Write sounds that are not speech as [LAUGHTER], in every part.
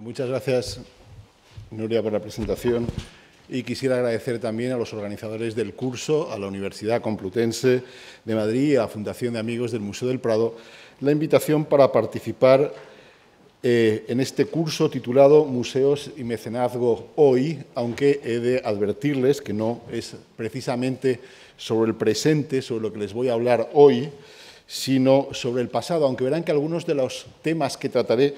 Muchas gracias, Nuria, por la presentación. Y quisiera agradecer también a los organizadores del curso, a la Universidad Complutense de Madrid y a la Fundación de Amigos del Museo del Prado la invitación para participar eh, en este curso titulado Museos y Mecenazgo Hoy, aunque he de advertirles que no es precisamente sobre el presente, sobre lo que les voy a hablar hoy, sino sobre el pasado, aunque verán que algunos de los temas que trataré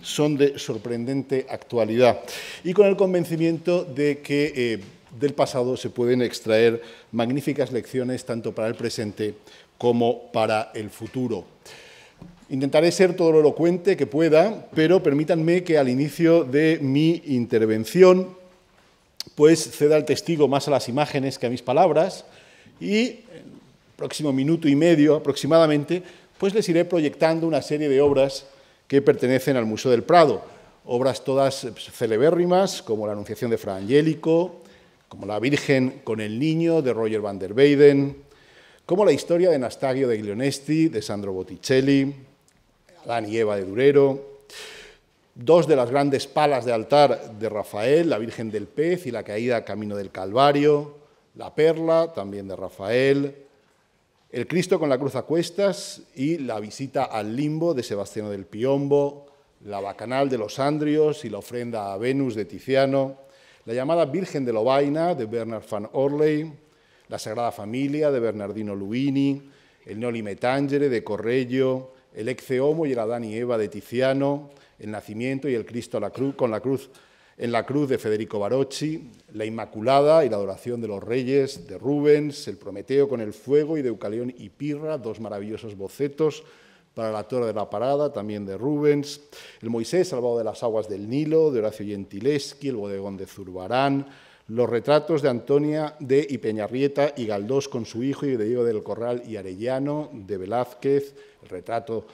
son de sorprendente actualidad, y con el convencimiento de que eh, del pasado se pueden extraer magníficas lecciones tanto para el presente como para el futuro. Intentaré ser todo lo elocuente que pueda, pero permítanme que al inicio de mi intervención pues ceda el testigo más a las imágenes que a mis palabras y próximo minuto y medio aproximadamente, pues les iré proyectando una serie de obras que pertenecen al Museo del Prado. Obras todas pues, celebérrimas, como La Anunciación de Fra Angelico, como La Virgen con el Niño de Roger van der Weyden, como La Historia de Nastagio de Glionesti de Sandro Botticelli, la y Eva de Durero, dos de las grandes palas de altar de Rafael, La Virgen del Pez y La Caída Camino del Calvario, La Perla, también de Rafael, el Cristo con la cruz a cuestas y la visita al limbo de Sebastiano del Piombo, la bacanal de los Andrios y la ofrenda a Venus de Tiziano, la llamada Virgen de Lovaina de Bernard van Orley, la Sagrada Familia de Bernardino Luini, el Noli Metangere de Correggio, el Ecce Homo y el Adán y Eva de Tiziano, el Nacimiento y el Cristo con la cruz en la cruz de Federico Barocci, la Inmaculada y la Adoración de los Reyes de Rubens, el Prometeo con el Fuego y de Eucalión y Pirra, dos maravillosos bocetos para la Torre de la Parada, también de Rubens, el Moisés salvado de las aguas del Nilo, de Horacio Gentileschi, el bodegón de Zurbarán, los retratos de Antonia de Ipeñarrieta y Galdós con su hijo y de Diego del Corral y Arellano, de Velázquez, el retrato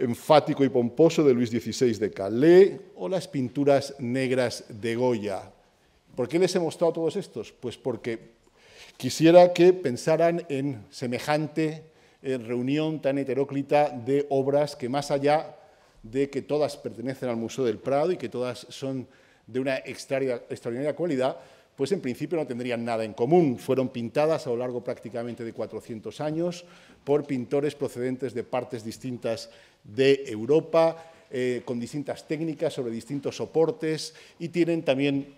enfático y pomposo de Luis XVI de Calais o las pinturas negras de Goya. ¿Por qué les he mostrado todos estos? Pues porque quisiera que pensaran en semejante eh, reunión tan heteróclita de obras que más allá de que todas pertenecen al Museo del Prado y que todas son de una extraordinaria cualidad, pues en principio no tendrían nada en común. Fueron pintadas a lo largo prácticamente de 400 años por pintores procedentes de partes distintas de Europa, eh, con distintas técnicas, sobre distintos soportes y tienen también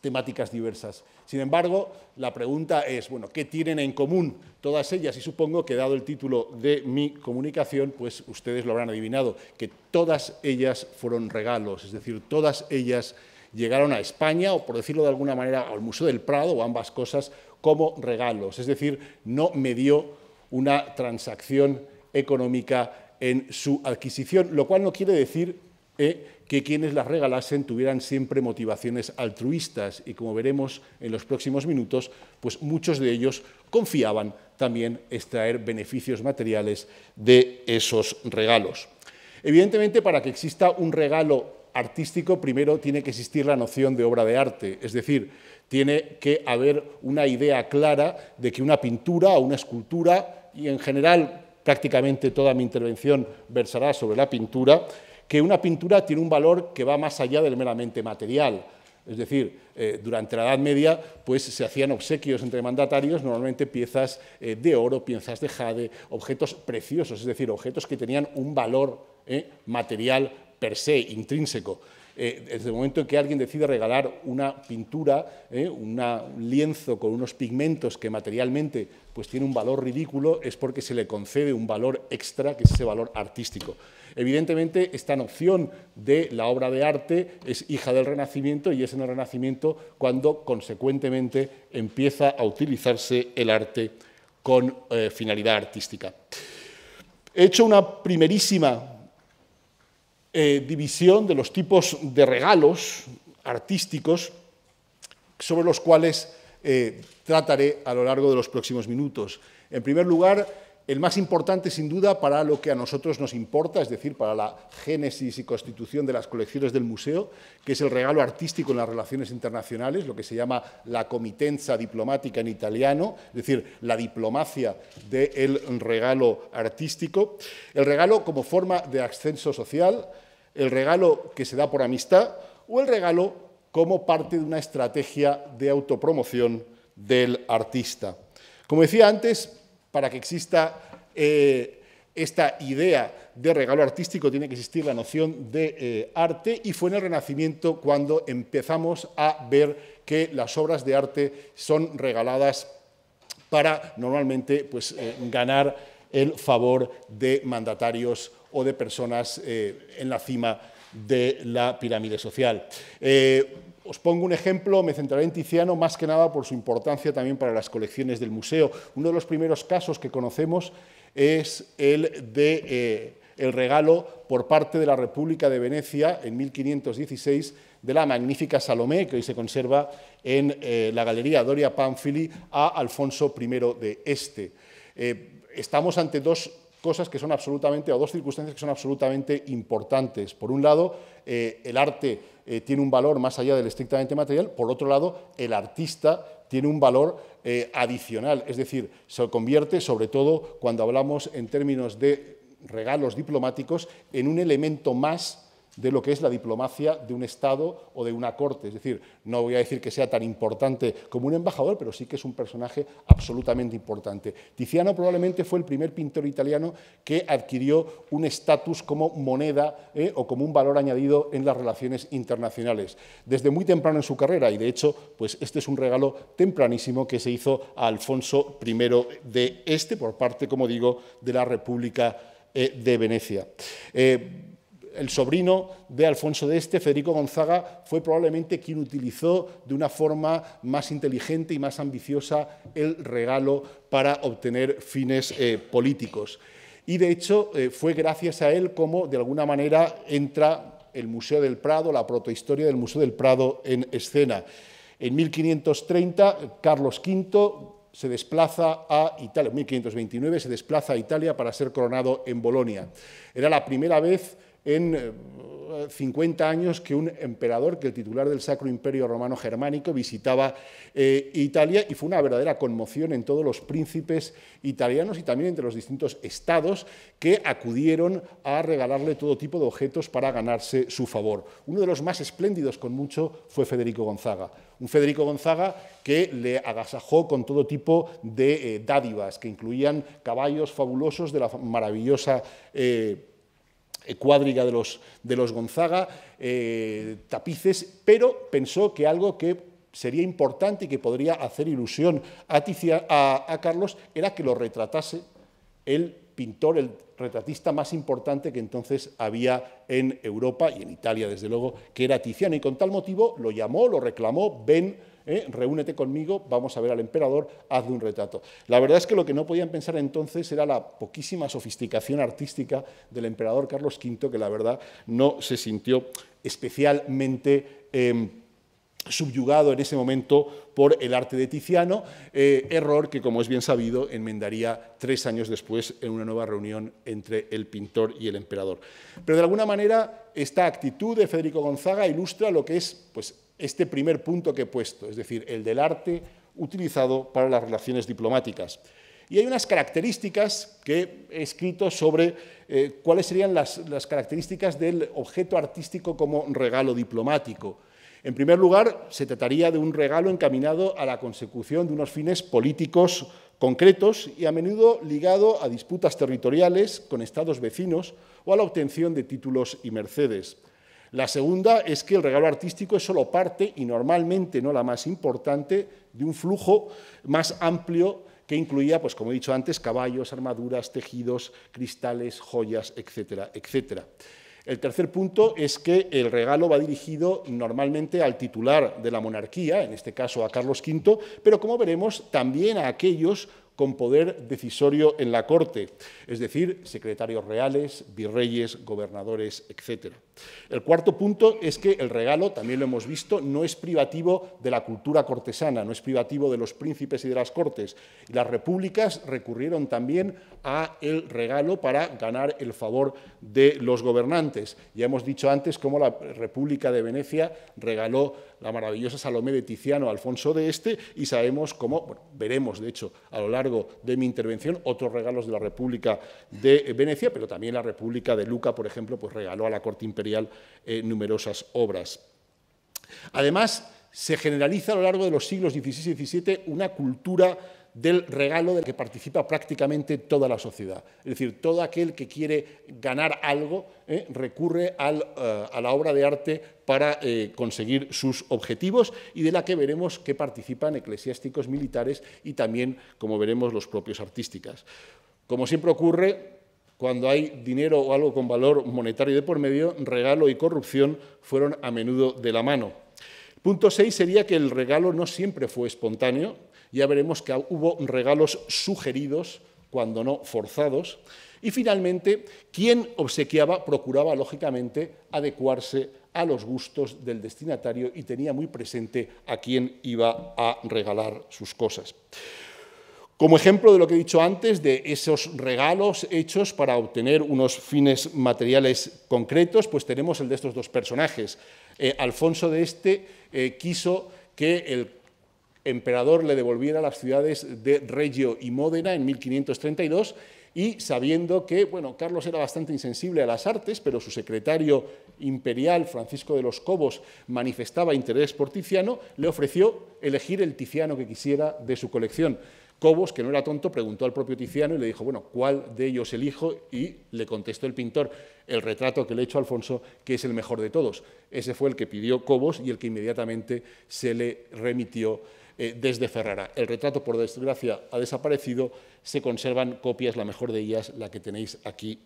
temáticas diversas. Sin embargo, la pregunta es, bueno, ¿qué tienen en común todas ellas? Y supongo que dado el título de mi comunicación, pues ustedes lo habrán adivinado, que todas ellas fueron regalos, es decir, todas ellas llegaron a España, o por decirlo de alguna manera, al Museo del Prado, o ambas cosas, como regalos. Es decir, no me dio una transacción económica en su adquisición, lo cual no quiere decir eh, que quienes las regalasen tuvieran siempre motivaciones altruistas y como veremos en los próximos minutos, pues muchos de ellos confiaban también extraer beneficios materiales de esos regalos. Evidentemente, para que exista un regalo artístico, primero tiene que existir la noción de obra de arte, es decir, tiene que haber una idea clara de que una pintura o una escultura y en general prácticamente toda mi intervención versará sobre la pintura, que una pintura tiene un valor que va más allá del meramente material. Es decir, eh, durante la Edad Media pues, se hacían obsequios entre mandatarios, normalmente piezas eh, de oro, piezas de jade, objetos preciosos, es decir, objetos que tenían un valor eh, material per se, intrínseco desde eh, el momento en que alguien decide regalar una pintura, eh, un lienzo con unos pigmentos que materialmente pues, tiene un valor ridículo, es porque se le concede un valor extra, que es ese valor artístico. Evidentemente, esta noción de la obra de arte es hija del Renacimiento y es en el Renacimiento cuando, consecuentemente, empieza a utilizarse el arte con eh, finalidad artística. He hecho una primerísima eh, división de los tipos de regalos artísticos sobre los cuales eh, trataré a lo largo de los próximos minutos. En primer lugar, el más importante, sin duda, para lo que a nosotros nos importa, es decir, para la génesis y constitución de las colecciones del museo, que es el regalo artístico en las relaciones internacionales, lo que se llama la comitenza diplomática en italiano, es decir, la diplomacia del regalo artístico. El regalo como forma de ascenso social, el regalo que se da por amistad o el regalo como parte de una estrategia de autopromoción del artista. Como decía antes, para que exista eh, esta idea de regalo artístico tiene que existir la noción de eh, arte y fue en el Renacimiento cuando empezamos a ver que las obras de arte son regaladas para normalmente pues, eh, ganar el favor de mandatarios o de personas eh, en la cima de la pirámide social. Eh, os pongo un ejemplo, me centraré en Tiziano más que nada por su importancia también para las colecciones del museo. Uno de los primeros casos que conocemos es el de eh, el regalo por parte de la República de Venecia en 1516 de la magnífica Salomé, que hoy se conserva en la Galería Doria Pamphili, a Alfonso I de Este. estamos ante dos cosas que son absolutamente, o dos circunstancias que son absolutamente importantes. Por un lado, eh, el arte eh, tiene un valor más allá del estrictamente material, por otro lado, el artista tiene un valor eh, adicional, es decir, se convierte, sobre todo cuando hablamos en términos de regalos diplomáticos, en un elemento más de lo que es la diplomacia de un Estado o de una corte. Es decir, no voy a decir que sea tan importante como un embajador, pero sí que es un personaje absolutamente importante. Tiziano probablemente fue el primer pintor italiano que adquirió un estatus como moneda eh, o como un valor añadido en las relaciones internacionales. Desde muy temprano en su carrera, y de hecho, pues este es un regalo tempranísimo que se hizo a Alfonso I de este por parte, como digo, de la República eh, de Venecia. Eh, el sobrino de Alfonso de Este, Federico Gonzaga, fue probablemente quien utilizó de una forma más inteligente y más ambiciosa el regalo para obtener fines eh, políticos. Y de hecho eh, fue gracias a él como de alguna manera entra el Museo del Prado, la protohistoria del Museo del Prado en escena. En 1530, Carlos V se desplaza a Italia, en 1529 se desplaza a Italia para ser coronado en Bolonia. Era la primera vez en 50 eh, años que un emperador, que el titular del Sacro Imperio Romano Germánico, visitaba eh, Italia y fue una verdadera conmoción en todos los príncipes italianos y también entre los distintos estados que acudieron a regalarle todo tipo de objetos para ganarse su favor. Uno de los más espléndidos con mucho fue Federico Gonzaga. Un Federico Gonzaga que le agasajó con todo tipo de eh, dádivas, que incluían caballos fabulosos de la maravillosa... Eh, cuadriga de los, de los Gonzaga, eh, tapices, pero pensó que algo que sería importante y que podría hacer ilusión a, a, Carlos era que lo retratase el pintor, el retratista más importante que entonces había en Europa y en Italia, desde luego, que era Tiziano. Y con tal motivo lo llamó, lo reclamó Ben ¿eh? reúnete conmigo, vamos a ver al emperador, hazle un retrato. La verdad es que lo que no podían pensar entonces era la poquísima sofisticación artística del emperador Carlos V, que la verdad no se sintió especialmente... Em, subyugado en ese momento por el arte de Tiziano, eh, error que, como es bien sabido, enmendaría tres años después en una nueva reunión entre el pintor y el emperador. Pero de alguna manera, esta actitud de Federico Gonzaga ilustra lo que es pues, este primer punto que he puesto, es decir, el del arte utilizado para las relaciones diplomáticas. Y hay unas características que he escrito sobre eh, cuáles serían las, las, características del objeto artístico como regalo diplomático. En primer lugar, se trataría de un regalo encaminado a la consecución de unos fines políticos concretos y a menudo ligado a disputas territoriales con estados vecinos o a la obtención de títulos y mercedes. La segunda es que el regalo artístico es solo parte, y normalmente no la más importante, de un flujo más amplio que incluía, pues como he dicho antes, caballos, armaduras, tejidos, cristales, joyas, etcétera, etcétera. El tercer punto es que el regalo va dirigido normalmente al titular de la monarquía, en este caso a Carlos V, pero como veremos, también a aquellos con poder decisorio en la corte, es decir, secretarios reales, virreyes, gobernadores, etcétera. El cuarto punto es que el regalo, también lo hemos visto, no es privativo de la cultura cortesana, no es privativo de los príncipes y de las cortes. las repúblicas recurrieron también a el regalo para ganar el favor de los gobernantes. Ya hemos dicho antes cómo la República de Venecia regaló la maravillosa Salomé de Tiziano a Alfonso de Este y sabemos cómo, veremos de hecho a lo largo de mi intervención otros regalos de la República de Venecia, pero también la República de Luca, por ejemplo, pues regaló a la corte imperial eh, numerosas obras. Además, se generaliza a lo largo de los siglos XVI y XVII una cultura del regalo del que participa prácticamente toda la sociedad. Es decir, todo aquel que quiere ganar algo eh, recurre eh, a la obra de arte para conseguir sus objetivos y de la que veremos que participan eclesiásticos militares y también, como veremos, los propios artísticas. Como siempre ocurre, cuando hay dinero o algo con valor monetario de por medio, regalo y corrupción fueron a menudo de la mano. Punto 6 sería que el regalo no siempre fue espontáneo. Ya veremos que hubo regalos sugeridos, cuando no forzados. Y finalmente, quien obsequiaba procuraba, lógicamente, adecuarse a los gustos del destinatario y tenía muy presente a quién iba a regalar sus cosas. Como ejemplo de lo que he dicho antes, de esos regalos hechos para obtener unos fines materiales concretos, pues tenemos el de estos dos personajes. Eh, Alfonso de Este eh, quiso que el emperador le devolviera las ciudades de Reggio y Módena en 1532 y sabiendo que, bueno, Carlos era bastante insensible a las artes, pero su secretario imperial, Francisco de los Cobos, manifestaba interés por Tiziano, le ofreció elegir el Tiziano que quisiera de su colección. Cobos, que no era tonto, preguntó al propio Tiziano y le dijo, bueno, ¿cuál de ellos elijo? Y le contestó el pintor, el retrato que le he hecho a Alfonso, que es el mejor de todos. Ese fue el que pidió Cobos y el que inmediatamente se le remitió eh, desde Ferrara. El retrato, por desgracia, ha desaparecido, se conservan copias, la mejor de ellas, la que tenéis aquí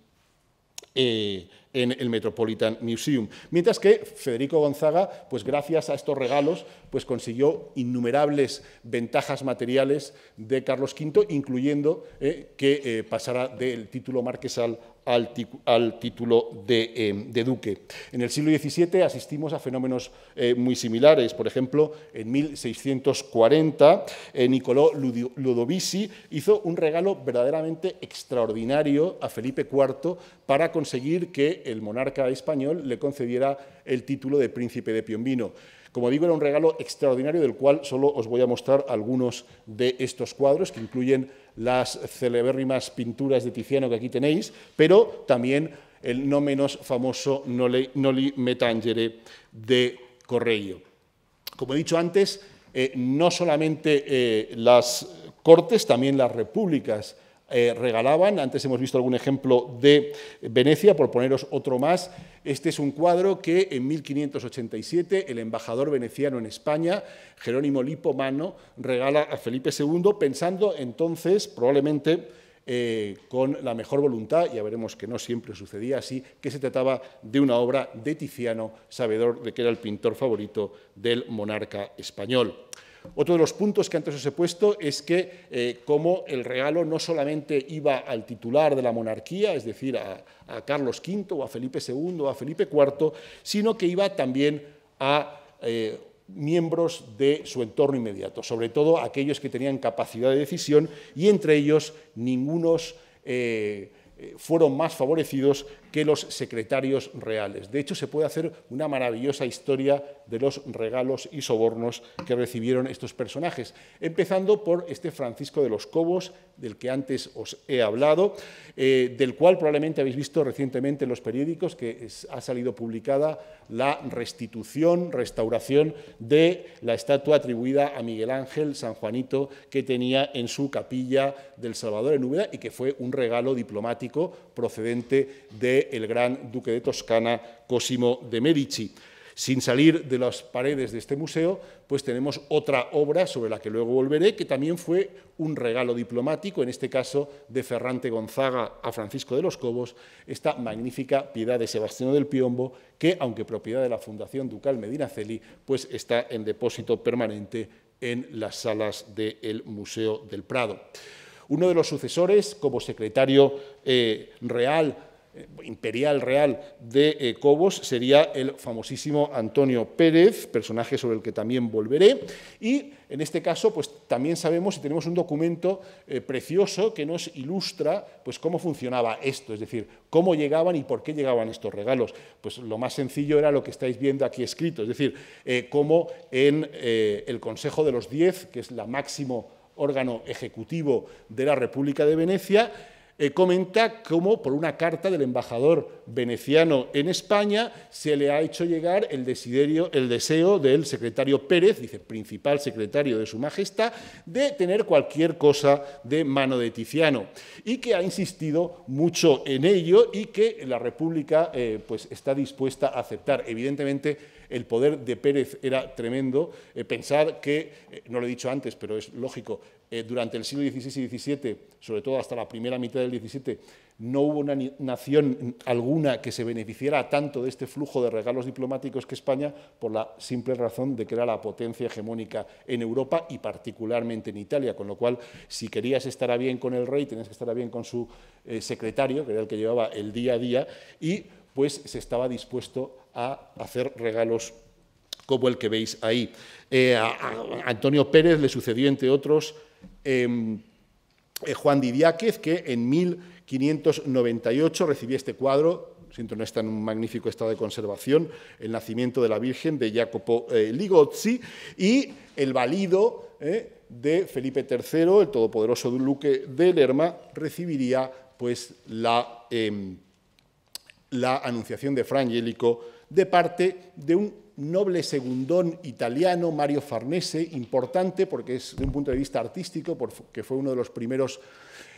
eh, en el Metropolitan Museum. Mientras que Federico Gonzaga, pues gracias a estos regalos, pues consiguió innumerables ventajas materiales de Carlos V, incluyendo eh, que eh, pasara del título marquesal al, título de, eh, de, duque. En el siglo XVII asistimos a fenómenos muy similares. Por ejemplo, en 1640, Nicolò Ludovisi hizo un regalo verdaderamente extraordinario a Felipe IV para conseguir que el monarca español le concediera el título de príncipe de Piombino. Como digo, era un regalo extraordinario del cual solo os voy a mostrar algunos de estos cuadros que incluyen las celebérrimas pinturas de Tiziano que aquí tenéis, pero también el no menos famoso Noli, Metangere de Correio. Como he dicho antes, eh, no solamente eh, las cortes, también las repúblicas eh, regalaban. Antes hemos visto algún ejemplo de Venecia, por poneros otro más. Este es un cuadro que en 1587 el embajador veneciano en España, Jerónimo Lipomano, regala a Felipe II, pensando entonces, probablemente, eh, con la mejor voluntad, ya veremos que no siempre sucedía así, que se trataba de una obra de Tiziano, sabedor de que era el pintor favorito del monarca español. Otro de los puntos que antes os he puesto es que eh, como el regalo no solamente iba al titular de la monarquía, es decir, a, Carlos V o a Felipe II o a Felipe IV, sino que iba también a eh, miembros de su entorno inmediato, sobre todo aquellos que tenían capacidad de decisión y entre ellos ningunos eh, fueron más favorecidos que los secretarios reales. De hecho, se puede hacer una maravillosa historia de los regalos y sobornos que recibieron estos personajes, empezando por este Francisco de los Cobos, del que antes os he hablado, eh, del cual probablemente habéis visto recientemente en los periódicos que ha salido publicada la restitución, restauración de la estatua atribuida a Miguel Ángel San Juanito que tenía en su capilla del Salvador en Úbeda y que fue un regalo diplomático procedente de el gran duque de Toscana, Cosimo de Medici. Sin salir de las paredes de este museo, pues tenemos otra obra sobre la que luego volveré, que también fue un regalo diplomático, en este caso de Ferrante Gonzaga a Francisco de los Cobos, esta magnífica Piedad de Sebastiano del Piombo, que, aunque propiedad de la Fundación Ducal Medinaceli, pues está en depósito permanente en las salas del Museo del Prado. Uno de los sucesores como secretario eh, real eh, imperial real de eh, Cobos sería el famosísimo Antonio Pérez, personaje sobre el que también volveré, y en este caso pues también sabemos y tenemos un documento eh, precioso que nos ilustra pues cómo funcionaba esto, es decir, cómo llegaban y por qué llegaban estos regalos. Pues lo más sencillo era lo que estáis viendo aquí escrito, es decir, cómo en el Consejo de los Diez, que es el máximo órgano ejecutivo de la República de Venecia, eh, comenta cómo por una carta del embajador veneciano en España se le ha hecho llegar el, desiderio, el deseo del secretario Pérez, dice principal secretario de Su Majestad, de tener cualquier cosa de mano de Tiziano y que ha insistido mucho en ello y que la República eh, pues, está dispuesta a aceptar. Evidentemente, el poder de Pérez era tremendo. Eh, pensar que, no lo he dicho antes, pero es lógico, eh, durante el siglo XVI y XVII, sobre todo hasta la primera mitad del XVII, no hubo una nación alguna que se beneficiara tanto de este flujo de regalos diplomáticos que España, por la simple razón de que era la potencia hegemónica en Europa y particularmente en Italia, con lo cual, si querías estar a bien con el rey, tenías que estar a bien con su eh, secretario, que era el que llevaba el día a día, y pues se estaba dispuesto a hacer regalos como el que veis ahí. Eh, a Antonio Pérez le sucedió, entre otros, Em, eh, Juan Didiáquez, que en 1598 recibió este cuadro, siento no está en un magnífico estado de conservación, El nacimiento de la Virgen de Jacopo eh, Ligozzi, y El valido eh, de Felipe III, el todopoderoso duque de Lerma, recibiría pues, la, em, la anunciación de Fra de parte de un noble segundón italiano, Mario Farnese, importante porque es de un punto de vista artístico, porque fue uno de los primeros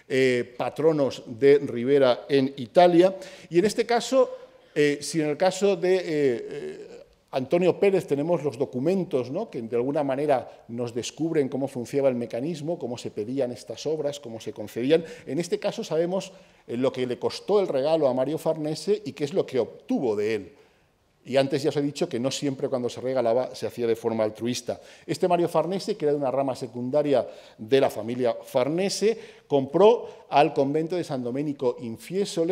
eh, patronos de Rivera en Italia. Y en este caso, eh, si en el caso de eh, Antonio Pérez tenemos los documentos que de alguna manera nos descubren cómo funcionaba el mecanismo, cómo se pedían estas obras, cómo se concedían. En este caso sabemos lo que le costó el regalo a Mario Farnese y qué es lo que obtuvo de él. Y antes ya os he dicho que no siempre cuando se regalaba se hacía de forma altruista. Este Mario Farnese, que era de una rama secundaria de la familia Farnese, compró al convento de San Domenico in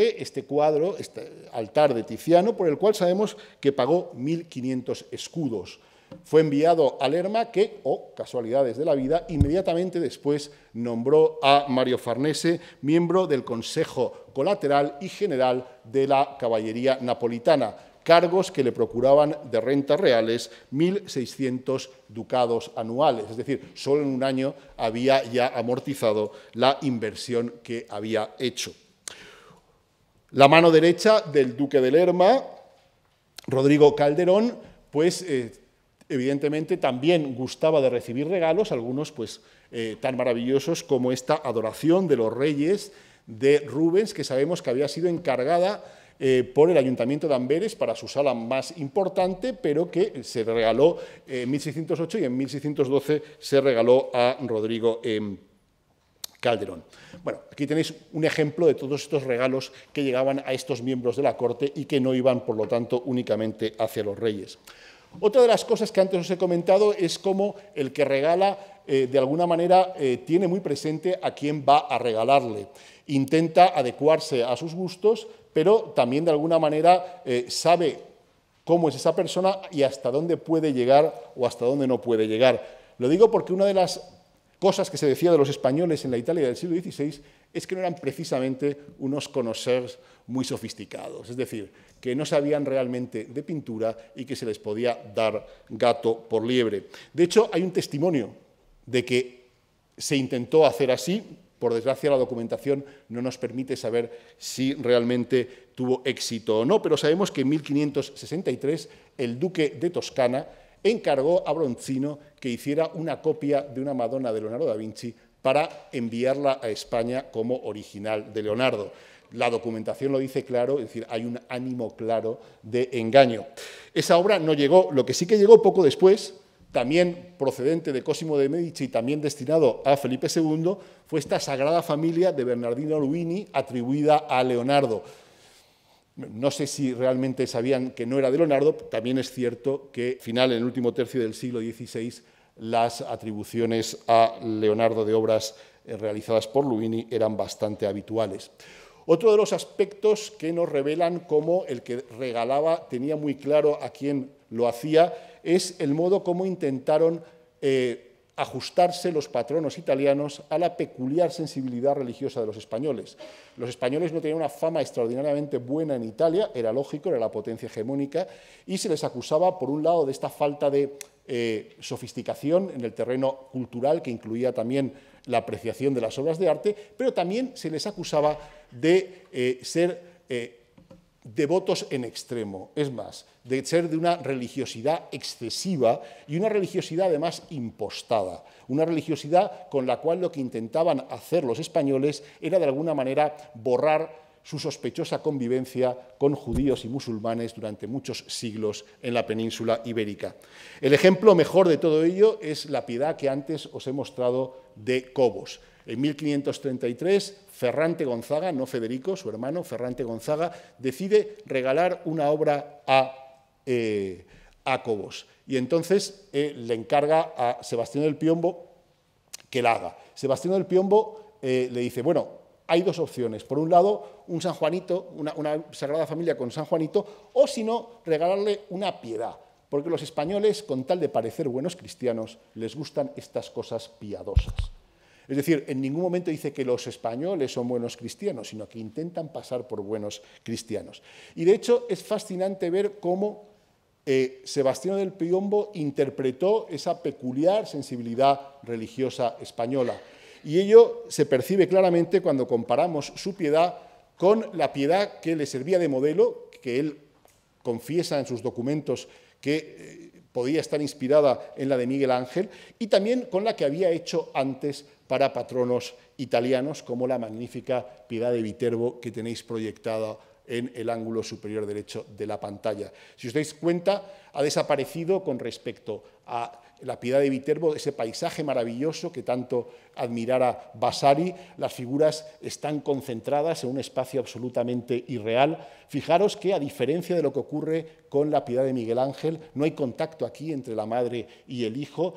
este cuadro, este altar de Tiziano, por el cual sabemos que pagó 1.500 escudos. Fue enviado a Lerma, que, oh, casualidades de la vida, inmediatamente después nombró a Mario Farnese miembro del Consejo Colateral y General de la Caballería Napolitana cargos que le procuraban de rentas reales 1.600 ducados anuales. Es decir, solo en un año había ya amortizado la inversión que había hecho. La mano derecha del duque de Lerma, Rodrigo Calderón, pues eh, evidentemente también gustaba de recibir regalos, algunos pues eh, tan maravillosos como esta adoración de los reyes de Rubens, que sabemos que había sido encargada eh, por el Ayuntamiento de Amberes para su sala más importante, pero que se regaló eh, en 1608 y en 1612 se regaló a Rodrigo. Eh, Calderón. Bueno, aquí tenéis un ejemplo de todos estos regalos que llegaban a estos miembros de la corte y que no iban, por lo tanto, únicamente hacia los reyes. Otra de las cosas que antes os he comentado es cómo el que regala, de alguna manera, tiene muy presente a quién va a regalarle. Intenta adecuarse a sus gustos, pero también de alguna manera eh, sabe cómo es esa persona y hasta dónde puede llegar o hasta dónde no puede llegar. Lo digo porque una de las cosas que se decía de los españoles en la Italia del siglo XVI es que no eran precisamente unos conocers muy sofisticados, es decir, que no sabían realmente de pintura y que se les podía dar gato por liebre. De hecho, hay un testimonio de que se intentó hacer así, por desgracia, la documentación no nos permite saber si realmente tuvo éxito o no, pero sabemos que en 1563 el duque de Toscana encargó a Bronzino que hiciera una copia de una Madonna de Leonardo da Vinci para enviarla a España como original de Leonardo. La documentación lo dice claro, es decir, hay un ánimo claro de engaño. Esa obra no llegó, lo que sí que llegó poco después también procedente de Cosimo de Medici y también destinado a Felipe II, fue esta Sagrada Familia de Bernardino Luini atribuida a Leonardo. No sé si realmente sabían que no era de Leonardo, también es cierto que final, en el último tercio del siglo XVI, las atribuciones a Leonardo de obras eh, realizadas por Luini eran bastante habituales. Otro de los aspectos que nos revelan cómo el que regalaba tenía muy claro a quién lo hacía, es el modo como intentaron eh, ajustarse los patronos italianos a la peculiar sensibilidad religiosa de los españoles. Los españoles no tenían una fama extraordinariamente buena en Italia, era lógico, era la potencia hegemónica, y se les acusaba, por un lado, de esta falta de eh, sofisticación en el terreno cultural, que incluía también la apreciación de las obras de arte, pero también se les acusaba de eh, ser devotos en extremo, es más, de ser de una religiosidad excesiva y una religiosidad además impostada, una religiosidad con la cual lo que intentaban hacer los españoles era de alguna manera borrar su sospechosa convivencia con judíos y musulmanes durante muchos siglos en la península ibérica. El ejemplo mejor de todo ello es la piedad que antes os he mostrado de Cobos. En 1533 Ferrante Gonzaga, no Federico, su hermano, Ferrante Gonzaga, decide regalar una obra a, eh, Cobos. Y entonces eh, le encarga a Sebastián del Piombo que la haga. Sebastián del Piombo eh, le dice, bueno, hay dos opciones. Por un lado, un San Juanito, una, una Sagrada Familia con San Juanito, o si no, regalarle una piedad. Porque los españoles, con tal de parecer buenos cristianos, les gustan estas cosas piadosas. Es decir, en ningún momento dice que los españoles son buenos cristianos, sino que intentan pasar por buenos cristianos. Y de hecho es fascinante ver cómo eh, Sebastián del Piombo interpretó esa peculiar sensibilidad religiosa española. Y ello se percibe claramente cuando comparamos su piedad con la piedad que le servía de modelo, que él confiesa en sus documentos que eh, podía estar inspirada en la de Miguel Ángel, y también con la que había hecho antes para patronos italianos, como la magnífica Piedad de Viterbo que tenéis proyectada en el ángulo superior derecho de la pantalla. Si os dais cuenta, ha desaparecido con respecto a la Piedad de Viterbo, ese paisaje maravilloso que tanto admirara Vasari, las figuras están concentradas en un espacio absolutamente irreal. Fijaros que, a diferencia de lo que ocurre con la Piedad de Miguel Ángel, no hay contacto aquí entre la madre y el hijo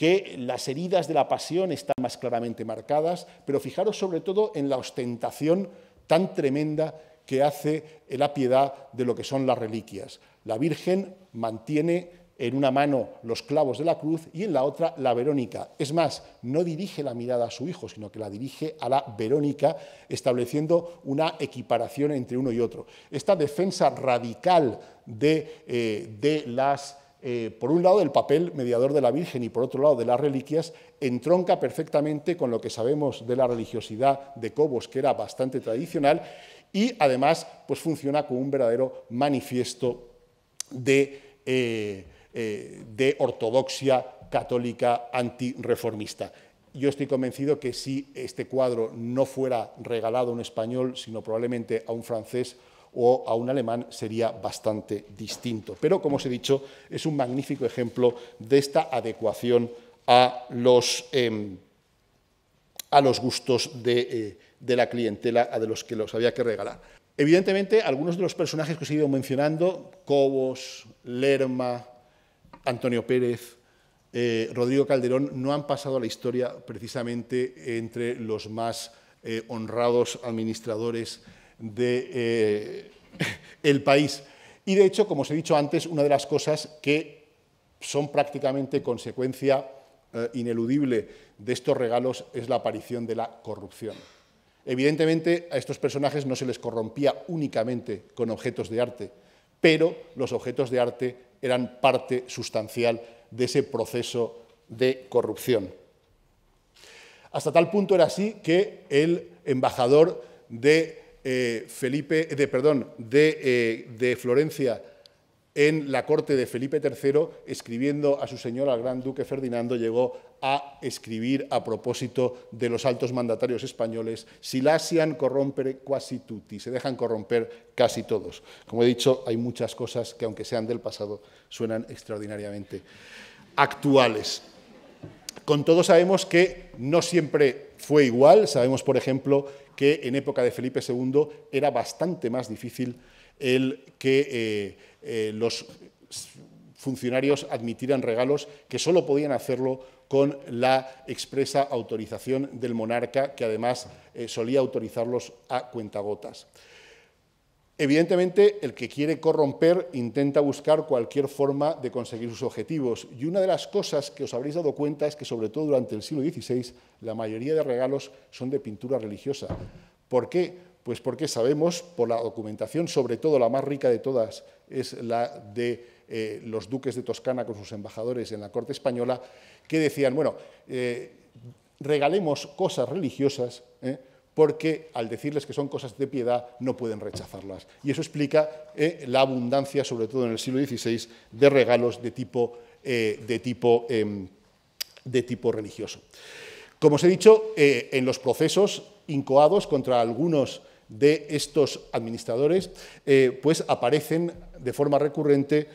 que las heridas de la pasión están más claramente marcadas, pero fijaros sobre todo en la ostentación tan tremenda que hace la piedad de lo que son las reliquias. La Virgen mantiene en una mano los clavos de la cruz y en la otra la Verónica. Es más, no dirige la mirada a su hijo, sino que la dirige a la Verónica, estableciendo una equiparación entre uno y otro. Esta defensa radical de, eh, de las eh, por un lado, el papel mediador de la Virgen y por otro lado de las reliquias, entronca perfectamente con lo que sabemos de la religiosidad de Cobos, que era bastante tradicional, y además pues, funciona como un verdadero manifiesto de, eh, eh, ortodoxia católica antireformista. Yo estoy convencido que si este cuadro no fuera regalado a un español, sino probablemente a un francés o a un alemán sería bastante distinto. Pero, como os he dicho, es un magnífico ejemplo de esta adecuación a los, em, a los gustos eh, de, la clientela a de los que los había que regalar. Evidentemente, algunos de los personajes que os he ido mencionando, Cobos, Lerma, Antonio Pérez, eh, Rodrigo Calderón no han pasado a la historia precisamente entre los más eh, honrados administradores de, eh, [LAUGHS] el país. Y de hecho, como os he dicho antes, una de las cosas que son prácticamente consecuencia eh, ineludible de estos regalos es la aparición de la corrupción. Evidentemente, a estos personajes no se les corrompía únicamente con objetos de arte, pero los objetos de arte eran parte sustancial de ese proceso de corrupción. Hasta tal punto era así que el embajador de eh, Felipe, de, perdón, eh, de, Florencia en la corte de Felipe III, escribiendo a su señor, al gran duque Ferdinando, llegó a escribir a propósito de los altos mandatarios españoles, si lasian corrompere quasi tutti, se dejan corromper casi todos. Como he dicho, hay muchas cosas que, aunque sean del pasado, suenan extraordinariamente actuales con todo sabemos que no siempre fue igual. Sabemos, por ejemplo, que en época de Felipe II era bastante más difícil el que eh, eh, los funcionarios admitieran regalos que solo podían hacerlo con la expresa autorización del monarca, que además eh, solía autorizarlos a cuentagotas. Evidentemente, el que quiere corromper intenta buscar cualquier forma de conseguir sus objetivos. Y una de las cosas que os habréis dado cuenta es que, sobre todo durante el siglo XVI, la mayoría de regalos son de pintura religiosa. ¿Por qué? Pues porque sabemos, por la documentación, sobre todo la más rica de todas, es la de eh, los duques de Toscana con sus embajadores en la corte española, que decían, bueno, eh, regalemos cosas religiosas. ¿eh? porque al decirles que son cosas de piedad no pueden rechazarlas. Y eso explica eh, la abundancia, sobre todo en el siglo XVI, de regalos eh, em, de tipo, religioso. Como os he dicho, eh, en los procesos incoados contra algunos de estos administradores, pues aparecen de forma recurrente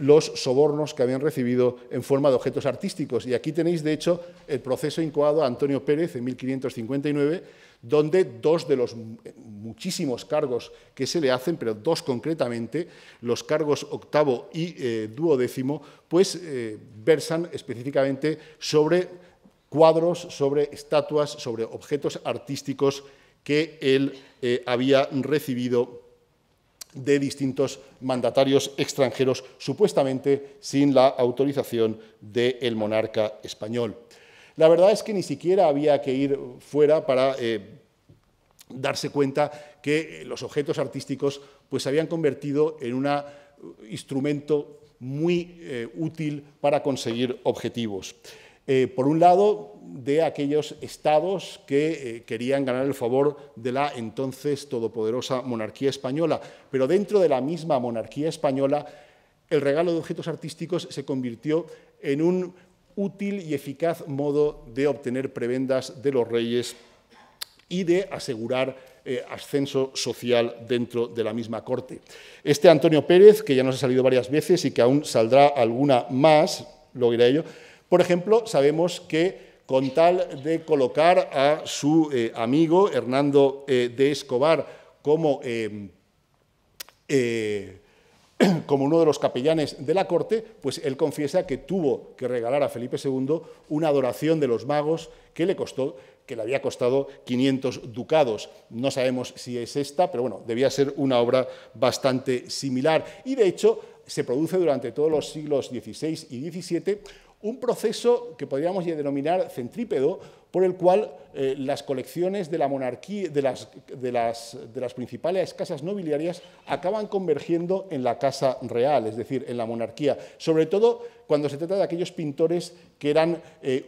los sobornos que habían recibido en forma de objetos artísticos. Y aquí tenéis, de hecho, el proceso incoado a Antonio Pérez en 1559, donde dos de los muchísimos cargos que se le hacen, pero dos concretamente, los cargos octavo y eh, duodécimo, pues eh, versan específicamente sobre cuadros, sobre estatuas, sobre objetos artísticos que él eh, había recibido de distintos mandatarios extranjeros, supuestamente sin la autorización del monarca español. La verdad es que ni siquiera había que ir fuera para eh, darse cuenta que los objetos artísticos pues, se habían convertido en un eh, instrumento muy eh, útil para conseguir objetivos. por un lado, de aquellos estados que querían ganar el favor de la entonces todopoderosa monarquía española. Pero dentro de la misma monarquía española, el regalo de objetos artísticos se convirtió en un útil y eficaz modo de obtener prebendas de los reyes y de asegurar eh, ascenso social dentro de la misma corte. Este Antonio Pérez, que ya nos ha salido varias veces y que aún saldrá alguna más, lo diré ello, por ejemplo, sabemos que con tal de colocar a su eh, amigo Hernando eh, de Escobar como [CLEARS THROAT] como uno de los capellanes de la corte, pues él confiesa que tuvo que regalar a Felipe II una adoración de los magos que le costó que le había costado 500 ducados. No sabemos si es esta, pero bueno, debía ser una obra bastante similar. Y de hecho, se produce durante todos los siglos XVI y XVII un proceso que podríamos denominar centrípedo, por el cual eh, las colecciones de la monarquía, de las, principales casas nobiliarias acaban convergiendo en la casa real, es decir, en la monarquía, sobre todo cuando se trata de aquellos pintores que eran eh,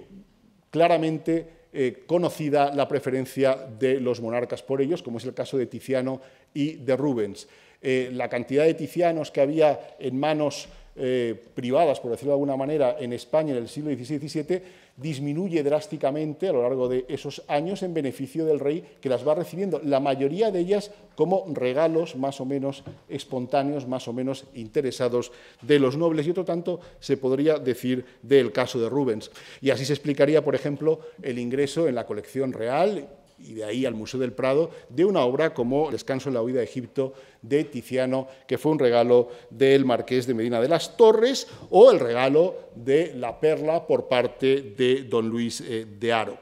claramente eh, conocida la preferencia de los monarcas por ellos, como es el caso de Tiziano y de Rubens. la cantidad de Tizianos que había en manos eh, privadas, por decirlo de alguna manera, en España en el siglo XVI y XVII, disminuye drásticamente a lo largo de esos años en beneficio del rey que las va recibiendo, la mayoría de ellas como regalos más o menos espontáneos, más o menos interesados de los nobles y otro tanto se podría decir del caso de Rubens. Y así se explicaría, por ejemplo, el ingreso en la colección real y de ahí al Museo del Prado, de una obra como Descanso en la huida de Egipto de Tiziano, que fue un regalo del marqués de Medina de las Torres, o el regalo de La Perla por parte de don Luis eh, de Haro.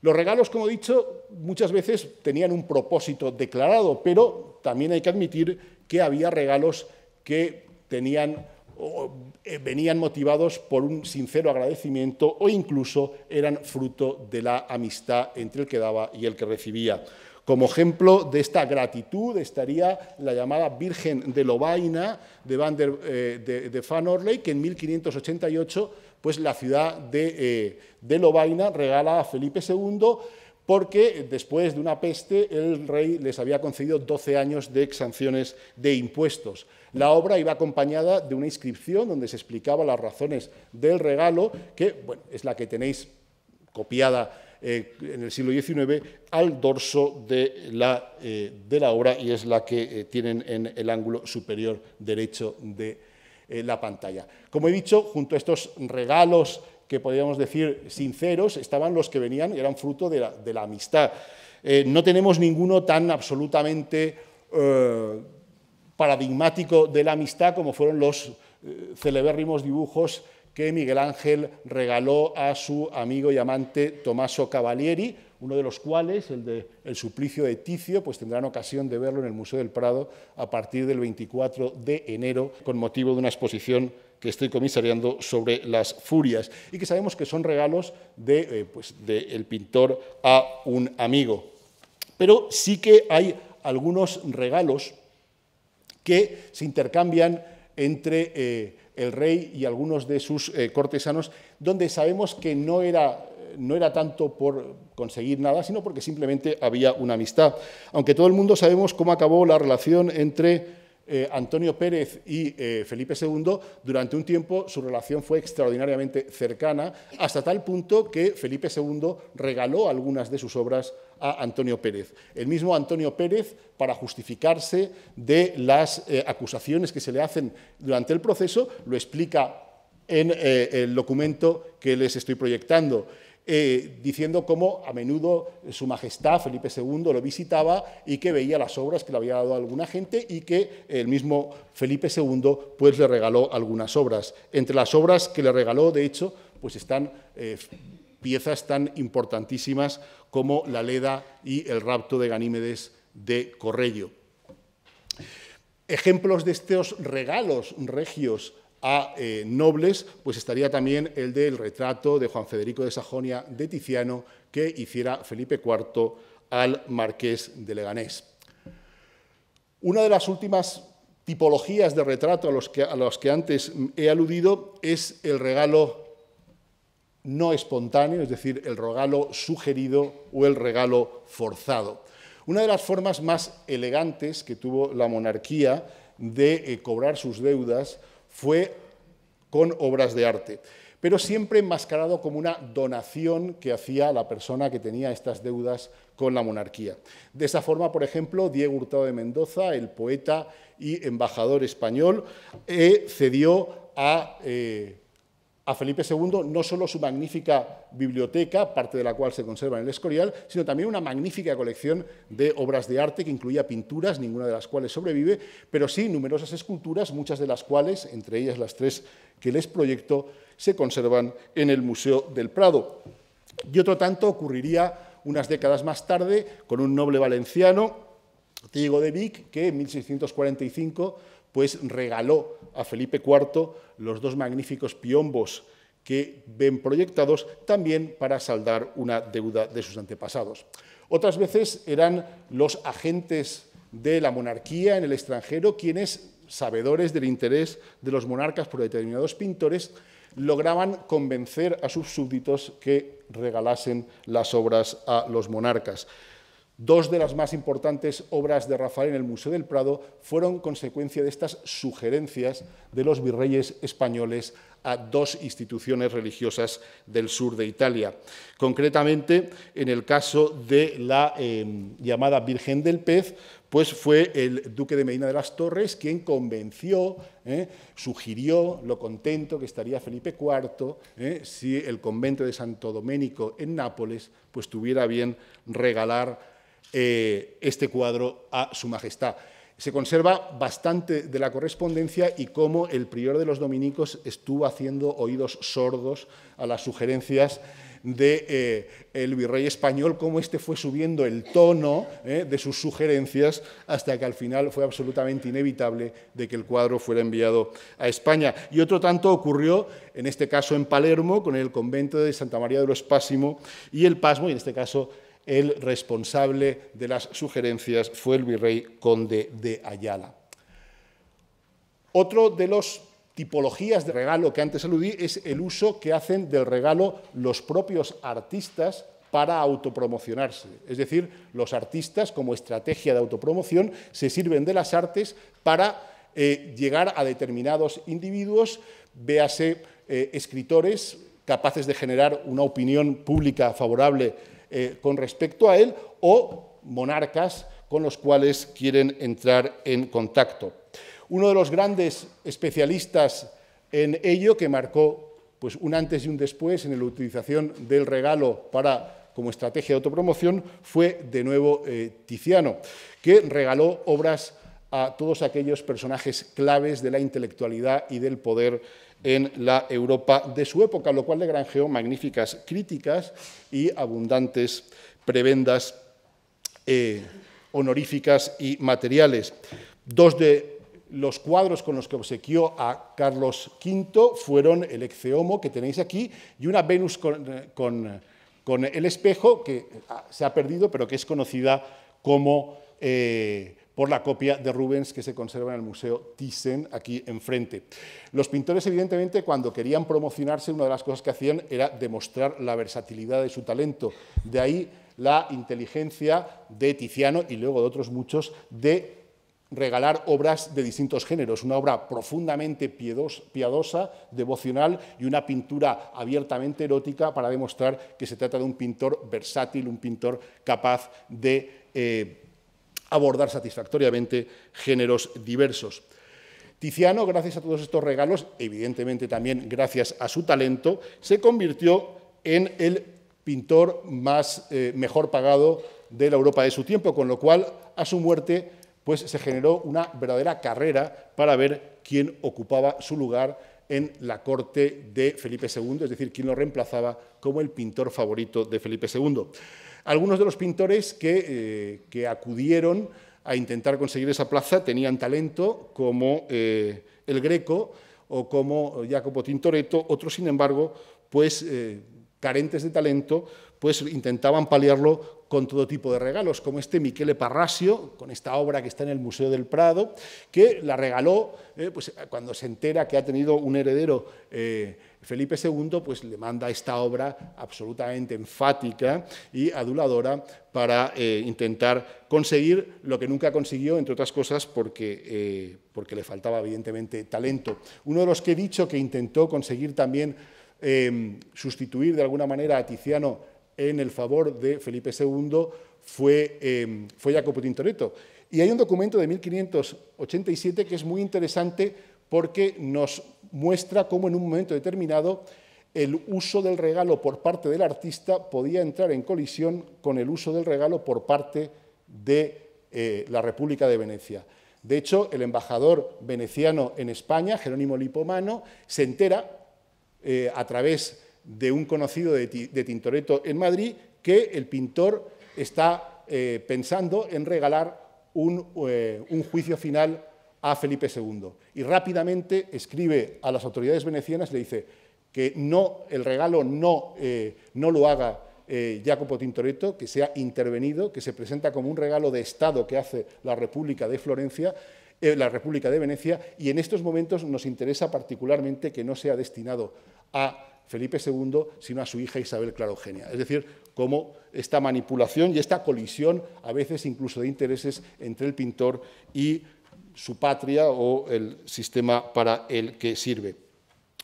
Los regalos, como he dicho, muchas veces tenían un propósito declarado, pero también hay que admitir que había regalos que tenían o eh, venían motivados por un sincero agradecimiento o incluso eran fruto de la amistad entre el que daba y el que recibía. Como ejemplo de esta gratitud estaría la llamada Virgen de Lobaina de, Van der, eh, de, Orley, que en 1588 pues, la ciudad de, eh, de Lobaina regala a Felipe II porque eh, después de una peste el rey les había concedido 12 años de exenciones de impuestos. La obra iba acompañada de una inscripción donde se explicaba las razones del regalo, que es la que tenéis copiada eh, en el siglo XIX al dorso eh, de la, obra y es la que tienen en el ángulo superior derecho de la pantalla. Como he dicho, junto a estos regalos que podríamos decir sinceros, estaban los que venían, y eran fruto de la, amistad. Eh, no tenemos ninguno tan absolutamente eh, paradigmático de la amistad como fueron los eh, celebérrimos dibujos que Miguel Ángel regaló a su amigo y amante Tommaso Cavalieri, uno de los cuales, el de El suplicio de Ticio, pues tendrán ocasión de verlo en el Museo del Prado a partir del 24 de enero con motivo de una exposición que estoy comisariando sobre las furias y que sabemos que son regalos del de, eh, pues, pintor a un amigo. Pero sí que hay algunos regalos que se intercambian entre eh, el rey y algunos de sus eh, cortesanos, donde sabemos que no era, no era tanto por conseguir nada, sino porque simplemente había una amistad. Aunque todo el mundo sabemos cómo acabó la relación entre eh, Antonio Pérez y eh, Felipe II, durante un tiempo su relación fue extraordinariamente cercana, hasta tal punto que Felipe II regaló algunas de sus obras a Antonio Pérez. El mismo Antonio Pérez, para justificarse de las eh, acusaciones que se le hacen durante el proceso, lo explica en el documento que les estoy proyectando. Eh, diciendo cómo a menudo Su Majestad Felipe II lo visitaba y que veía las obras que le había dado a alguna gente y que el mismo Felipe II pues, le regaló algunas obras. Entre las obras que le regaló, de hecho, pues están eh, piezas tan importantísimas como La Leda y El rapto de Ganímedes de Corrello. Ejemplos de estos regalos regios a eh, nobles, pues estaría también el del retrato de Juan Federico de Sajonia de Tiziano que hiciera Felipe IV al marqués de Leganés. Una de las últimas tipologías de retrato a los que, antes he aludido es el regalo no espontáneo, es decir, el regalo sugerido o el regalo forzado. Una de las formas más elegantes que tuvo la monarquía de eh, cobrar sus deudas fue con obras de arte, pero siempre enmascarado como una donación que hacía la persona que tenía estas deudas con la monarquía. De esa forma, por ejemplo, Diego Hurtado de Mendoza, el poeta y embajador español, eh, cedió a eh, a Felipe II no solo su magnífica biblioteca, parte de la cual se conserva en el Escorial, sino también una magnífica colección de obras de arte que incluía pinturas, ninguna de las cuales sobrevive, pero sí numerosas esculturas, muchas de las cuales, entre ellas las tres que les proyecto, se conservan en el Museo del Prado. Y otro tanto ocurriría unas décadas más tarde con un noble valenciano, Diego de Vic, que en 1645 pues regaló a Felipe IV los dos magníficos piombos que ven proyectados también para saldar una deuda de sus antepasados. Otras veces eran los agentes de la monarquía en el extranjero quienes, sabedores del interés de los monarcas por determinados pintores, lograban convencer a sus súbditos que regalasen las obras a los monarcas. Dos de las más importantes obras de Rafael en el Museo del Prado fueron consecuencia de estas sugerencias de los virreyes españoles a dos instituciones religiosas del sur de Italia. Concretamente, en el caso de la eh, llamada Virgen del Pez, pues fue el duque de Medina de las Torres quien convenció, eh, sugirió lo contento que estaría Felipe IV eh, si el convento de Santo Doménico en Nápoles pues tuviera bien regalar eh, este cuadro a su majestad. Se conserva bastante de la correspondencia y cómo el prior de los dominicos estuvo haciendo oídos sordos a las sugerencias de eh, el virrey español, cómo este fue subiendo el tono eh, de sus sugerencias hasta que al final fue absolutamente inevitable de que el cuadro fuera enviado a España. Y otro tanto ocurrió, en este caso en Palermo, con el convento de Santa María de los Pásimo y el Pasmo, y en este caso el responsable de las sugerencias fue el virrey conde de Ayala. Otro de las tipologías de regalo que antes aludí es el uso que hacen del regalo los propios artistas para autopromocionarse. Es decir, los artistas, como estrategia de autopromoción, se sirven de las artes para eh, llegar a determinados individuos, véase eh, escritores capaces de generar una opinión pública favorable eh, con respecto a él o monarcas con los cuales quieren entrar en contacto. Uno de los grandes especialistas en ello que marcó pues, un antes y un después en la utilización del regalo para como estrategia de autopromoción fue de nuevo eh, Tiziano, que regaló obras a todos aquellos personajes claves de la intelectualidad y del poder en la Europa de su época, lo cual le granjeó magníficas críticas y abundantes prebendas eh, honoríficas y materiales. Dos de los cuadros con los que obsequió a Carlos V fueron el exeomo que tenéis aquí, y una Venus con, el espejo, que se ha perdido, pero que es conocida como... Eh, por la copia de Rubens que se conserva en el Museo Thyssen, aquí enfrente. Los pintores, evidentemente, cuando querían promocionarse, una de las cosas que hacían era demostrar la versatilidad de su talento. De ahí la inteligencia de Tiziano y luego de otros muchos de regalar obras de distintos géneros, una obra profundamente piadosa, devocional y una pintura abiertamente erótica para demostrar que se trata de un pintor versátil, un pintor capaz de... Eh, abordar satisfactoriamente géneros diversos. Tiziano, gracias a todos estos regalos, evidentemente también gracias a su talento, se convirtió en el pintor más, eh, mejor pagado de la Europa de su tiempo, con lo cual a su muerte pues, se generó una verdadera carrera para ver quién ocupaba su lugar en la corte de Felipe II, es decir, quién lo reemplazaba como el pintor favorito de Felipe II. Algunos de los pintores eh, que, acudieron a intentar conseguir esa plaza tenían talento, como eh, el Greco o como Jacopo Tintoretto, otros, sin embargo, pues eh, carentes de talento, pues intentaban paliarlo con todo tipo de regalos, como este Michele Parrasio, con esta obra que está en el Museo del Prado, que la regaló eh, pues, cuando se entera que ha tenido un heredero. Eh, Felipe II pues, le manda esta obra absolutamente enfática y aduladora para eh, intentar conseguir lo que nunca consiguió, entre otras cosas porque, porque, le faltaba evidentemente talento. Uno de los que he dicho que intentó conseguir también sustituir de alguna manera a Tiziano en el favor de Felipe II fue, em, fue Jacopo Tintoretto. Y hay un documento de 1587 que es muy interesante porque nos muestra cómo en un momento determinado el uso del regalo por parte del artista podía entrar en colisión con el uso del regalo por parte de eh, la República de Venecia. De hecho, el embajador veneciano en España, Jerónimo Lipomano, se entera eh, a través de un conocido de, Tintoretto en Madrid que el pintor está eh, pensando en regalar eh, un, juicio final a Felipe II. Y rápidamente escribe a las autoridades venecianas le dice que no, el regalo no, eh, no lo haga Jacopo Tintoretto, que sea intervenido, que se presenta como un regalo de Estado que hace la República de Florencia, la República de Venecia, y en estos momentos nos interesa particularmente que no sea destinado a Felipe II, sino a su hija Isabel Clara Eugenia. Es decir, cómo esta manipulación y esta colisión, a veces incluso de intereses entre el pintor y su patria o el sistema para el que sirve.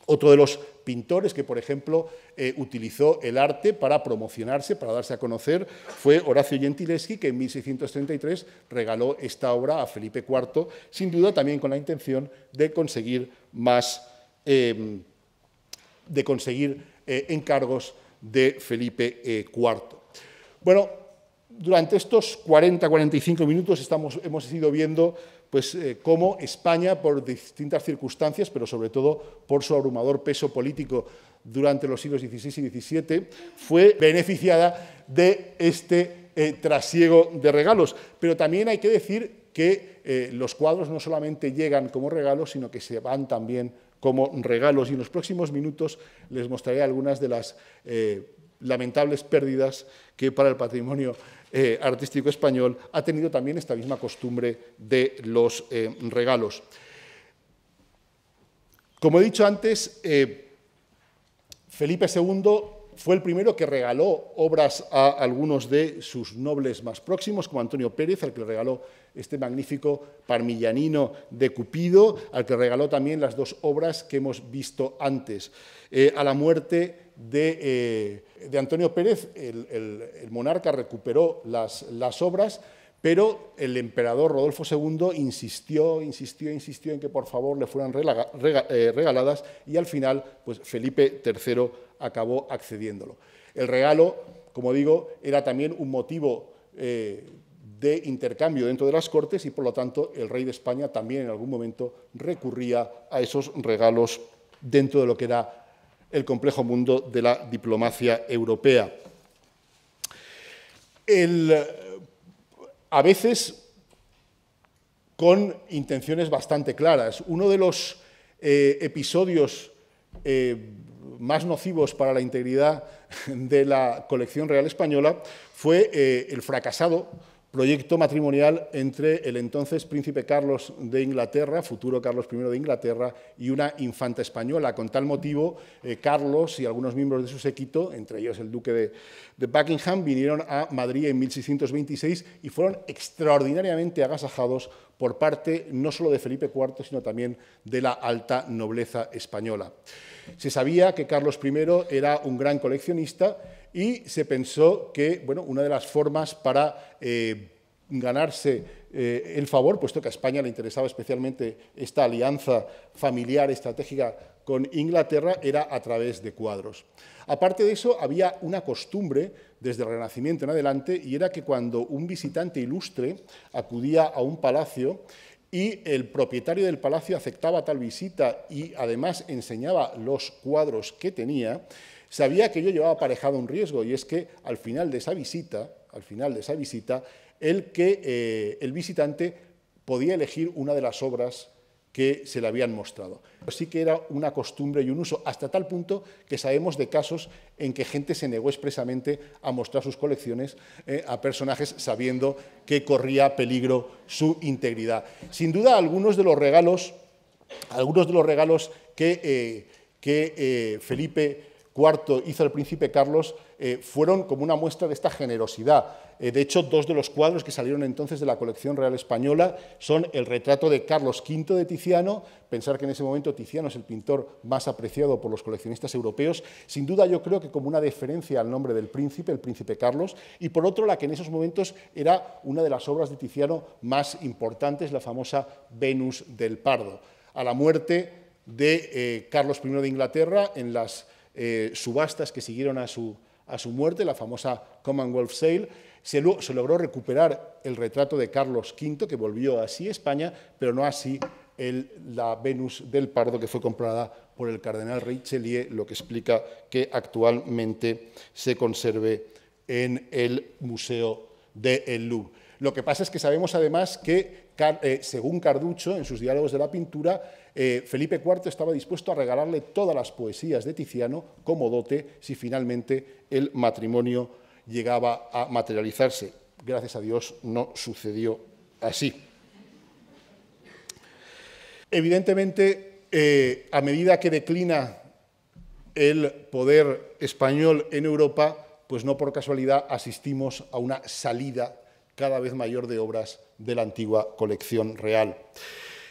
Otro de los pintores que, por ejemplo, eh, utilizó el arte para promocionarse, para darse a conocer, fue Horacio Gentileschi, que en 1633 regaló esta obra a Felipe IV, sin duda también con la intención de conseguir más eh, de conseguir eh, encargos de Felipe IV. Eh, bueno, durante estos 40-45 minutos hemos ido viendo pues, eh, cómo España, por distintas circunstancias, pero sobre todo por su abrumador peso político durante los siglos XVI y XVII, fue beneficiada de este trasiego de regalos. Pero también hay que decir que los cuadros no solamente llegan como regalos, sino que se van también como regalos y en los próximos minutos les mostraré algunas de las eh, lamentables pérdidas que para el patrimonio eh, artístico español ha tenido también esta misma costumbre de los eh, regalos. Como he dicho antes, Felipe II fue el primero que regaló obras a algunos de sus nobles más próximos, como Antonio Pérez, al que le regaló este magnífico parmillanino de Cupido, al que regaló también las dos obras que hemos visto antes. Eh, a la muerte de, eh, Antonio Pérez, el, monarca recuperó las, las obras, pero el emperador Rodolfo II insistió, insistió, insistió en que por favor le fueran eh, regaladas y al final pues Felipe III acabó accediéndolo. El regalo, como digo, era también un motivo de intercambio dentro de las Cortes y, por lo tanto, el rey de España también en algún momento recurría a esos regalos dentro de lo que era el complejo mundo de la diplomacia europea. Eh, a veces con intenciones bastante claras. Uno de los eh, episodios eh, más nocivos para la integridad de la colección real española fue el fracasado proyecto matrimonial entre el entonces príncipe Carlos de Inglaterra, futuro Carlos I de Inglaterra, y una infanta española. Con tal motivo, eh, Carlos y algunos miembros de su séquito, entre ellos el duque de, de, Buckingham, vinieron a Madrid en 1626 y fueron extraordinariamente agasajados por parte no solo de Felipe IV, sino también de la alta nobleza española. Se sabía que Carlos I era un gran coleccionista, y se pensó que bueno, una de las formas para eh, ganarse eh, el favor, puesto que a España le interesaba especialmente esta alianza familiar estratégica con Inglaterra, era a través de cuadros. Aparte de eso, había una costumbre desde el Renacimiento en adelante, y era que cuando un visitante ilustre acudía a un palacio, y el propietario del palacio aceptaba tal visita y además enseñaba los cuadros que tenía, sabía que yo llevaba aparejado un riesgo y es que al final de esa visita, al final de esa visita, el que eh, el visitante podía elegir una de las obras que se le habían mostrado. Sí que era una costumbre y un uso, hasta tal punto que sabemos de casos en que gente se negó expresamente a mostrar sus colecciones eh, a personajes sabiendo que corría peligro su integridad. Sin duda, algunos de los regalos, algunos de los regalos que, eh, que Felipe cuarto, hizo el príncipe Carlos eh, fueron como una muestra de esta generosidad. Eh, de hecho, dos de los cuadros que salieron entonces de la colección real española son el retrato de Carlos V de Tiziano, pensar que en ese momento Tiziano es el pintor más apreciado por los coleccionistas europeos, sin duda yo creo que como una deferencia al nombre del príncipe, el príncipe Carlos, y por otro la que en esos momentos era una de las obras de Tiziano más importantes, la famosa Venus del Pardo. A la muerte de eh, Carlos I de Inglaterra, en las eh, subastas que siguieron a su, muerte, la famosa Commonwealth Sale, se, logró recuperar el retrato de Carlos V, que volvió así a España, pero no así la Venus del Pardo, que fue comprada por el cardenal Richelieu, lo que explica que actualmente se conserve en el Museo del El Louvre. Lo que pasa es que sabemos además que, eh, según Carducho, en sus diálogos de la pintura, eh, Felipe IV estaba dispuesto a regalarle todas las poesías de Tiziano como dote si finalmente el matrimonio llegaba a materializarse. Gracias a Dios no sucedió así. Evidentemente, eh, a medida que declina el poder español en Europa, pues no por casualidad asistimos a una salida cada vez mayor de obras de la antigua colección real.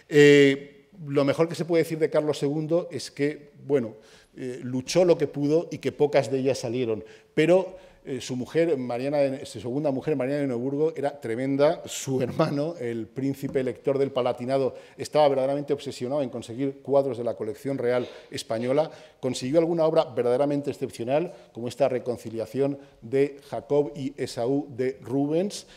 Eh, lo mejor que se puede decir de Carlos II es que, bueno, eh, luchó lo que pudo y que pocas de ellas salieron, pero eh, su mujer, Mariana, su segunda mujer, Mariana de Neuburgo, era tremenda. Su hermano, el príncipe elector del Palatinado, estaba verdaderamente obsesionado en conseguir cuadros de la colección real española. Consiguió alguna obra verdaderamente excepcional, como esta reconciliación de Jacob y Esaú de Rubens,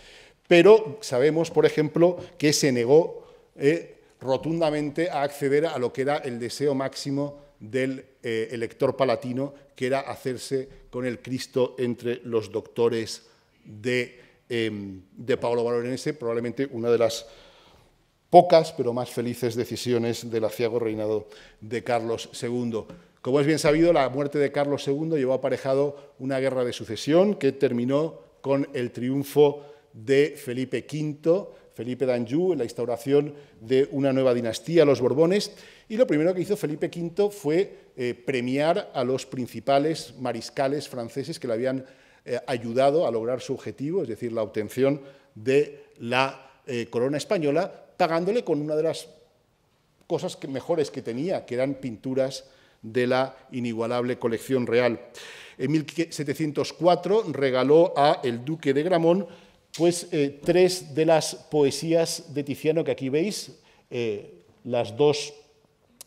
pero sabemos, por ejemplo, que se negó eh, rotundamente a acceder a lo que era el deseo máximo del eh, elector palatino, que era hacerse con el Cristo entre los doctores de, em, de probablemente una de las pocas pero más felices decisiones del aciago reinado de Carlos II. Como es bien sabido, la muerte de Carlos II llevó aparejado una guerra de sucesión que terminó con el triunfo de Felipe V Felipe d'Anjou, en la instauración de una nueva dinastía, los Borbones, y lo primero que hizo Felipe V fue eh, premiar a los principales mariscales franceses que le habían eh, ayudado a lograr su objetivo, es decir, la obtención de la eh, corona española, pagándole con una de las cosas mejores que tenía, que eran pinturas de la inigualable colección real. En 1704 regaló a el duque de Gramont pues eh, tres de las poesías de Tiziano que aquí veis, eh, las dos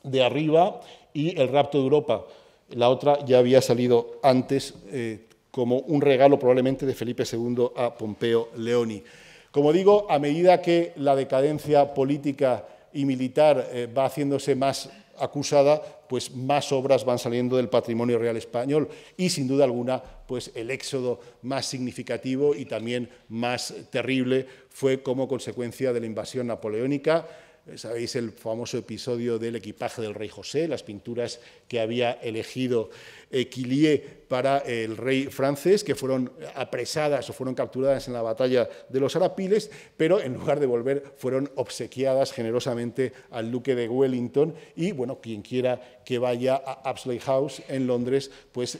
de arriba y El rapto de Europa. La otra ya había salido antes eh, como un regalo probablemente de Felipe II a Pompeo Leoni. Como digo, a medida que la decadencia política y militar va haciéndose más acusada, pues más obras van saliendo del patrimonio real español y sin duda alguna, pues el éxodo más significativo y también más terrible fue como consecuencia de la invasión napoleónica Sabéis el famoso episodio del equipaje del rey José, las pinturas que había elegido Quillier eh, para el rey francés, que fueron apresadas o fueron capturadas en la batalla de los Arapiles, pero en lugar de volver fueron obsequiadas generosamente al duque de Wellington. Y bueno, quien quiera que vaya a Apsley House en Londres, pues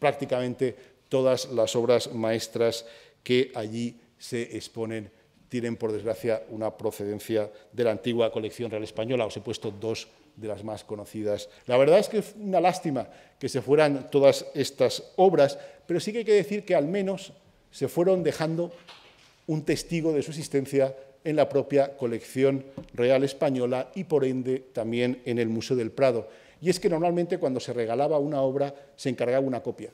prácticamente todas las obras maestras que allí se exponen tienen, por desgracia, una procedencia de la antigua colección real española. Os he puesto dos de las más conocidas. La verdad es que es una lástima que se fueran todas estas obras, pero sí que hay que decir que al menos se fueron dejando un testigo de su existencia en la propia colección real española y por ende también en el Museo del Prado. Y es que normalmente cuando se regalaba una obra se encargaba una copia,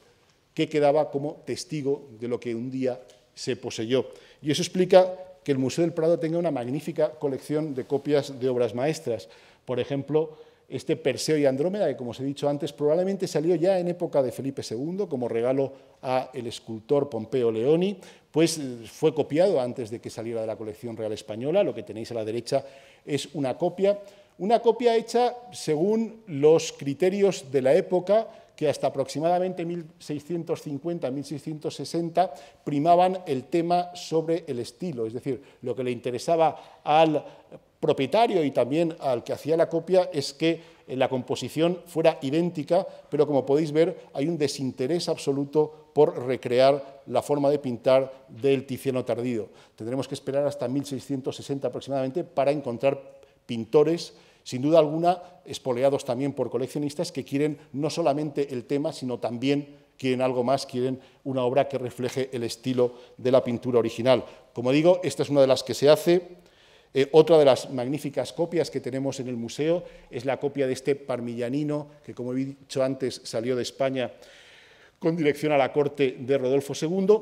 que quedaba como testigo de lo que un día se poseyó. Y eso explica que el Museo del Prado tenga una magnífica colección de copias de obras maestras. Por ejemplo, este Perseo y Andrómeda, que como os he dicho antes, probablemente salió ya en época de Felipe II como regalo a el escultor Pompeo Leoni, pues eh, fue copiado antes de que saliera de la colección real española. Lo que tenéis a la derecha es una copia, una copia hecha según los criterios de la época, que hasta aproximadamente 1650-1660 primaban el tema sobre el estilo, es decir, lo que le interesaba al propietario y también al que hacía la copia es que la composición fuera idéntica, pero como podéis ver hay un desinterés absoluto por recrear la forma de pintar del Ticiano tardío. Tendremos que esperar hasta 1660 aproximadamente para encontrar pintores sin duda alguna, espoleados también por coleccionistas que quieren no solamente el tema, sino también quieren algo más, quieren una obra que refleje el estilo de la pintura original. Como digo, esta es una de las que se hace. Eh, otra de las magníficas copias que tenemos en el museo es la copia de este parmillanino, que como he dicho antes salió de España con dirección a la corte de Rodolfo II.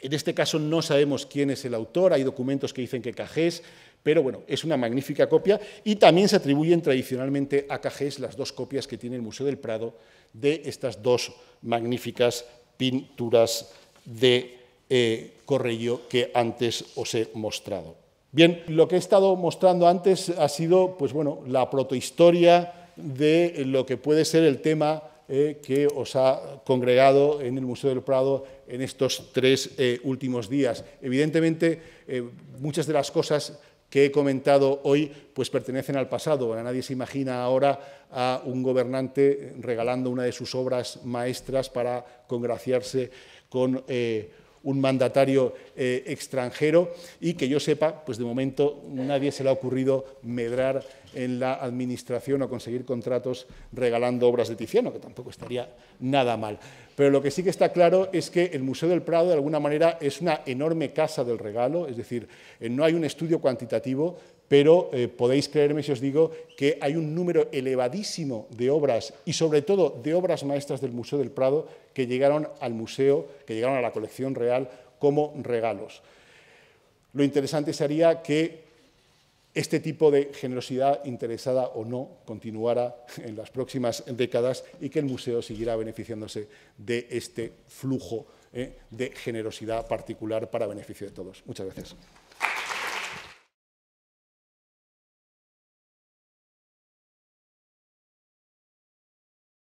En este caso no sabemos quién es el autor, hay documentos que dicen que Cajés, pero bueno, es una magnífica copia y también se atribuyen tradicionalmente a Cajés las dos copias que tiene el Museo del Prado de estas dos magníficas pinturas de eh, Corrello, que antes os he mostrado. Bien, lo que he estado mostrando antes ha sido, pues bueno, la protohistoria de lo que puede ser el tema eh, que os ha congregado en el Museo del Prado en estos tres eh, últimos días. Evidentemente, muchas de las cosas que he comentado hoy pues pertenecen al pasado. nadie se imagina ahora a un gobernante regalando una de sus obras maestras para congraciarse con eh, un mandatario eh, extranjero y que yo sepa, pues de momento nadie se le ha ocurrido medrar en la administración a conseguir contratos regalando obras de Tiziano, que tampoco estaría nada mal. Pero lo que sí que está claro es que el Museo del Prado, de alguna manera, es una enorme casa del regalo, es decir, eh, no hay un estudio cuantitativo, pero eh, podéis creerme si os digo que hay un número elevadísimo de obras y sobre todo de obras maestras del Museo del Prado que llegaron al museo, que llegaron a la colección real como regalos. Lo interesante sería que este tipo de generosidad interesada o no continuará en las próximas décadas y que el museo siguiera beneficiándose de este flujo eh, de generosidad particular para beneficio de todos. Muchas gracias.